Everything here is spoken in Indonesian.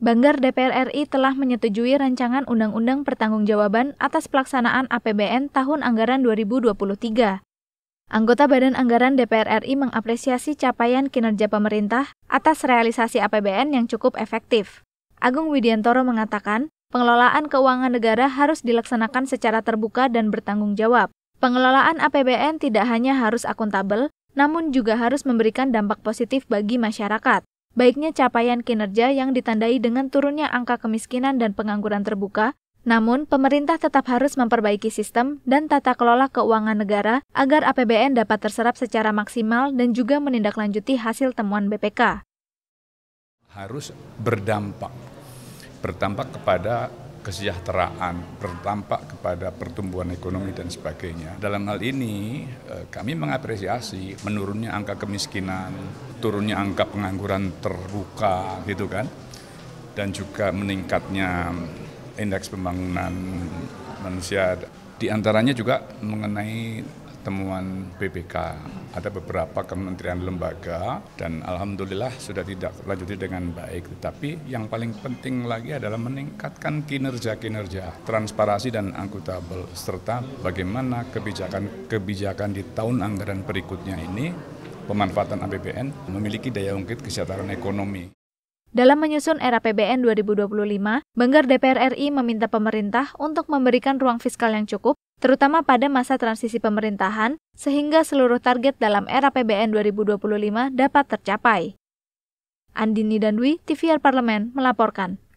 Banggar DPR RI telah menyetujui rancangan Undang-Undang Pertanggungjawaban atas Pelaksanaan APBN Tahun Anggaran 2023. Anggota Badan Anggaran DPR RI mengapresiasi capaian kinerja pemerintah atas realisasi APBN yang cukup efektif. Agung Widiantoro mengatakan, pengelolaan keuangan negara harus dilaksanakan secara terbuka dan bertanggung jawab. Pengelolaan APBN tidak hanya harus akuntabel, namun juga harus memberikan dampak positif bagi masyarakat baiknya capaian kinerja yang ditandai dengan turunnya angka kemiskinan dan pengangguran terbuka, namun pemerintah tetap harus memperbaiki sistem dan tata kelola keuangan negara agar APBN dapat terserap secara maksimal dan juga menindaklanjuti hasil temuan BPK. Harus berdampak, berdampak kepada kesejahteraan, berdampak kepada pertumbuhan ekonomi dan sebagainya. Dalam hal ini eh, kami mengapresiasi menurunnya angka kemiskinan, turunnya angka pengangguran terbuka gitu kan. Dan juga meningkatnya indeks pembangunan manusia. Di antaranya juga mengenai temuan BPK. Ada beberapa kementerian lembaga dan alhamdulillah sudah tidak lanjuti dengan baik. Tetapi yang paling penting lagi adalah meningkatkan kinerja-kinerja, transparansi dan akuntabel serta bagaimana kebijakan-kebijakan di tahun anggaran berikutnya ini pemanfaatan APBN memiliki daya ungkit kesejahteraan ekonomi. Dalam menyusun era RAPBN 2025, Banggar DPR RI meminta pemerintah untuk memberikan ruang fiskal yang cukup, terutama pada masa transisi pemerintahan, sehingga seluruh target dalam era RAPBN 2025 dapat tercapai. Andini Dandwi, TVR Parlemen, melaporkan.